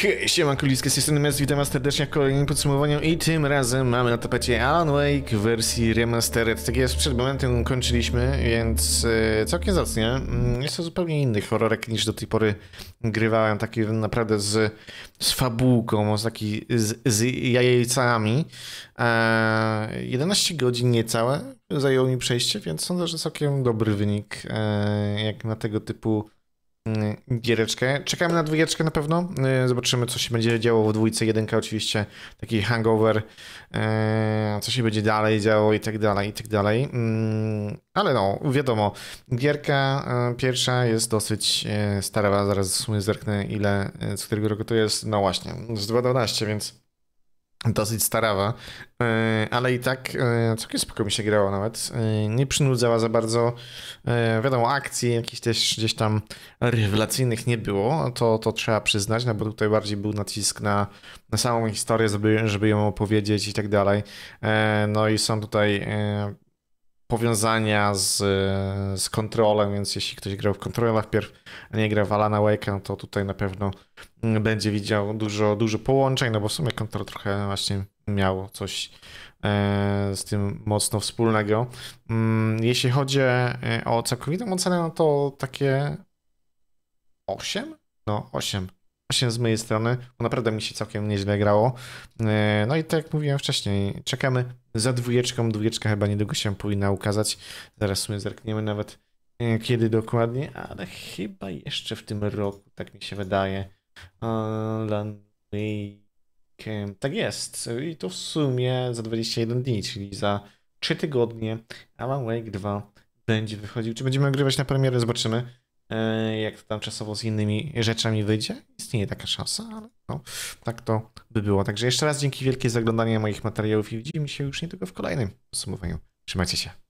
Hej, siema kuliskie, z tej strony witam was serdecznie w kolejnym podsumowaniu i tym razem mamy na tapecie Alan Wake w wersji remastered. Tak jest, przed momentem kończyliśmy, więc e, całkiem zacnie. Mm, jest to zupełnie inny horrorek niż do tej pory grywałem, taki naprawdę z, z fabułką, z, taki, z, z 11 e, godzin niecałe zajęło mi przejście, więc sądzę, że całkiem dobry wynik, e, jak na tego typu Mm, giereczkę. Czekamy na dwójeczkę na pewno. Y, zobaczymy, co się będzie działo w dwójce. jedenka oczywiście, taki hangover, y, co się będzie dalej działo i tak dalej, i tak dalej. Mm, ale no, wiadomo, gierka y, pierwsza jest dosyć stara, zaraz zerknę ile, z którego roku to jest. No właśnie, z 2012, więc dosyć starawa, e, ale i tak e, całkiem spoko mi się grało nawet. E, nie przynudzała za bardzo, wiadomo, akcji jakichś też gdzieś tam rewelacyjnych nie było, to, to trzeba przyznać, no bo tutaj bardziej był nacisk na, na samą historię, żeby, żeby ją opowiedzieć i tak dalej. No i są tutaj powiązania z, z kontrolą, więc jeśli ktoś grał w kontrolę wpierw, a nie gra w Alana Wake'a, to tutaj na pewno mm, będzie widział dużo, dużo połączeń, no bo w sumie kontrol trochę właśnie miał coś e, z tym mocno wspólnego. Mm, jeśli chodzi e, o całkowitą ocenę, no to takie 8? No, 8 właśnie z mojej strony, bo naprawdę mi się całkiem nieźle grało. E, no i tak jak mówiłem wcześniej, czekamy za dwójeczką. Dwójeczka chyba niedługo się powinna ukazać. Zaraz sumie zerkniemy nawet e, kiedy dokładnie, ale chyba jeszcze w tym roku, tak mi się wydaje. Alan e, Wake. Tak jest. I to w sumie za 21 dni, czyli za 3 tygodnie Alan Wake 2 będzie wychodził. Czy będziemy ogrywać na premierę? Zobaczymy. E, jak to tam czasowo z innymi rzeczami wyjdzie. Istnieje taka szansa, ale no, tak to by było. Także jeszcze raz dzięki wielkie za oglądanie moich materiałów i widzimy się już niedługo w kolejnym podsumowaniu. Trzymajcie się.